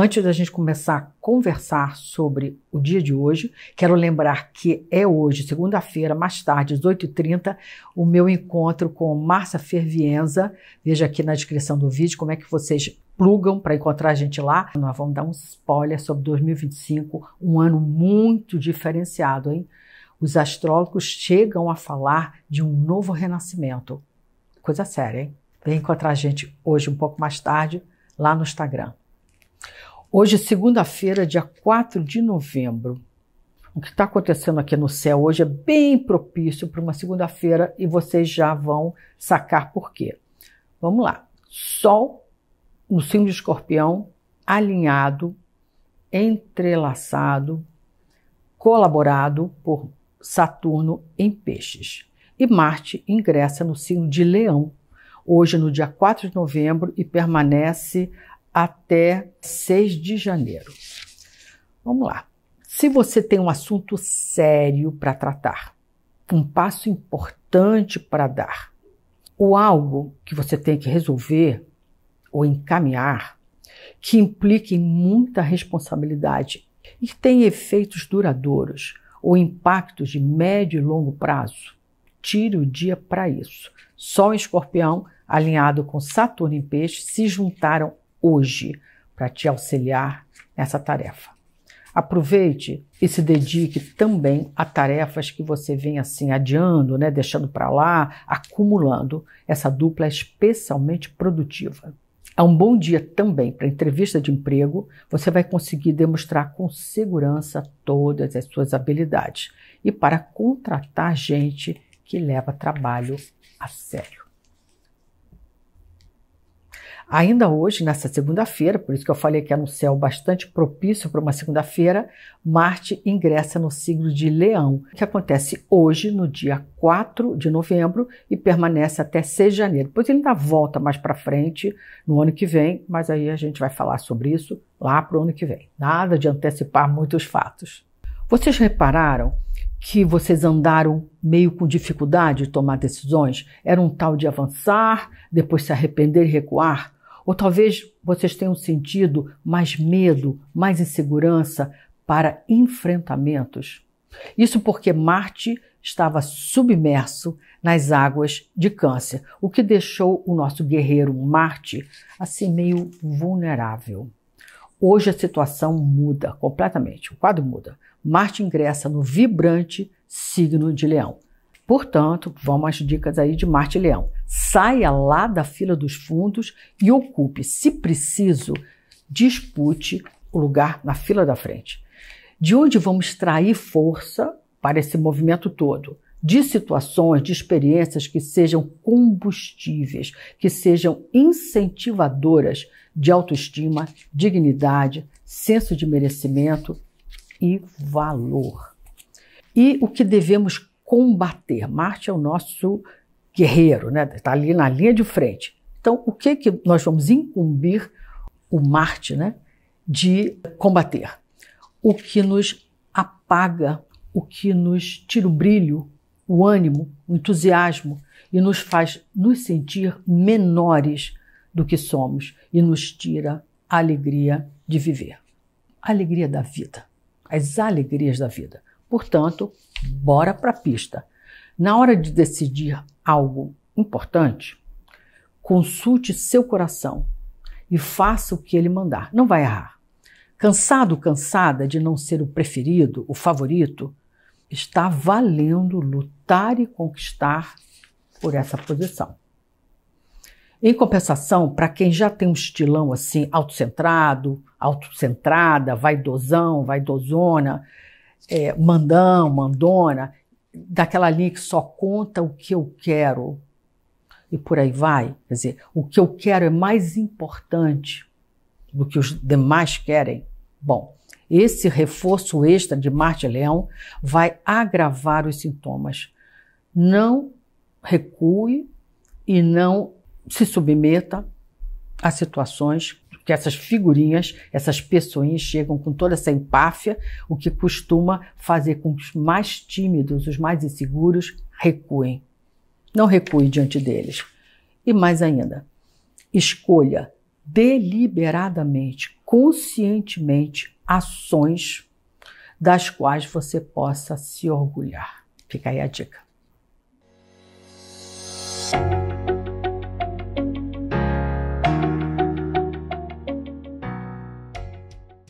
Antes da gente começar a conversar sobre o dia de hoje, quero lembrar que é hoje, segunda-feira, mais tarde, às 8h30, o meu encontro com Márcia Fervienza. Veja aqui na descrição do vídeo como é que vocês plugam para encontrar a gente lá. Nós vamos dar um spoiler sobre 2025, um ano muito diferenciado, hein? Os astrólogos chegam a falar de um novo renascimento. Coisa séria, hein? Vem encontrar a gente hoje, um pouco mais tarde, lá no Instagram. Hoje é segunda-feira, dia 4 de novembro. O que está acontecendo aqui no céu hoje é bem propício para uma segunda-feira e vocês já vão sacar por quê. Vamos lá. Sol no signo de escorpião, alinhado, entrelaçado, colaborado por Saturno em peixes. E Marte ingressa no signo de leão, hoje no dia 4 de novembro e permanece até 6 de janeiro. Vamos lá. Se você tem um assunto sério para tratar, um passo importante para dar, ou algo que você tem que resolver ou encaminhar, que implique muita responsabilidade e que tenha efeitos duradouros ou impactos de médio e longo prazo, tire o dia para isso. Sol um escorpião, alinhado com Saturno em peixe, se juntaram hoje para te auxiliar nessa tarefa. Aproveite e se dedique também a tarefas que você vem assim adiando, né, deixando para lá, acumulando. Essa dupla é especialmente produtiva. É um bom dia também para entrevista de emprego. Você vai conseguir demonstrar com segurança todas as suas habilidades e para contratar gente que leva trabalho a sério. Ainda hoje, nessa segunda-feira, por isso que eu falei que era é um céu bastante propício para uma segunda-feira, Marte ingressa no signo de Leão, que acontece hoje, no dia 4 de novembro, e permanece até 6 de janeiro. Depois ele ainda volta mais para frente, no ano que vem, mas aí a gente vai falar sobre isso lá para o ano que vem. Nada de antecipar muitos fatos. Vocês repararam que vocês andaram meio com dificuldade de tomar decisões? Era um tal de avançar, depois se arrepender e recuar? Ou talvez vocês tenham sentido mais medo, mais insegurança para enfrentamentos. Isso porque Marte estava submerso nas águas de Câncer, o que deixou o nosso guerreiro Marte assim meio vulnerável. Hoje a situação muda completamente, o quadro muda. Marte ingressa no vibrante signo de Leão. Portanto, vão as dicas aí de Marte e Leão. Saia lá da fila dos fundos e ocupe, se preciso, dispute o lugar na fila da frente. De onde vamos extrair força para esse movimento todo? De situações, de experiências que sejam combustíveis, que sejam incentivadoras de autoestima, dignidade, senso de merecimento e valor. E o que devemos combater. Marte é o nosso guerreiro, né? Está ali na linha de frente. Então, o que que nós vamos incumbir o Marte, né, de combater? O que nos apaga, o que nos tira o brilho, o ânimo, o entusiasmo e nos faz nos sentir menores do que somos e nos tira a alegria de viver. A alegria da vida, as alegrias da vida. Portanto, bora para a pista. Na hora de decidir algo importante, consulte seu coração e faça o que ele mandar. Não vai errar. Cansado, cansada de não ser o preferido, o favorito, está valendo lutar e conquistar por essa posição. Em compensação, para quem já tem um estilão assim, autocentrado, autocentrada, vaidosão, vaidosona, é, mandão, mandona, daquela linha que só conta o que eu quero e por aí vai. Quer dizer, o que eu quero é mais importante do que os demais querem. Bom, esse reforço extra de Marte e Leão vai agravar os sintomas. Não recue e não se submeta a situações porque essas figurinhas, essas pessoinhas chegam com toda essa empáfia, o que costuma fazer com que os mais tímidos, os mais inseguros, recuem. Não recue diante deles. E mais ainda, escolha deliberadamente, conscientemente, ações das quais você possa se orgulhar. Fica aí a dica.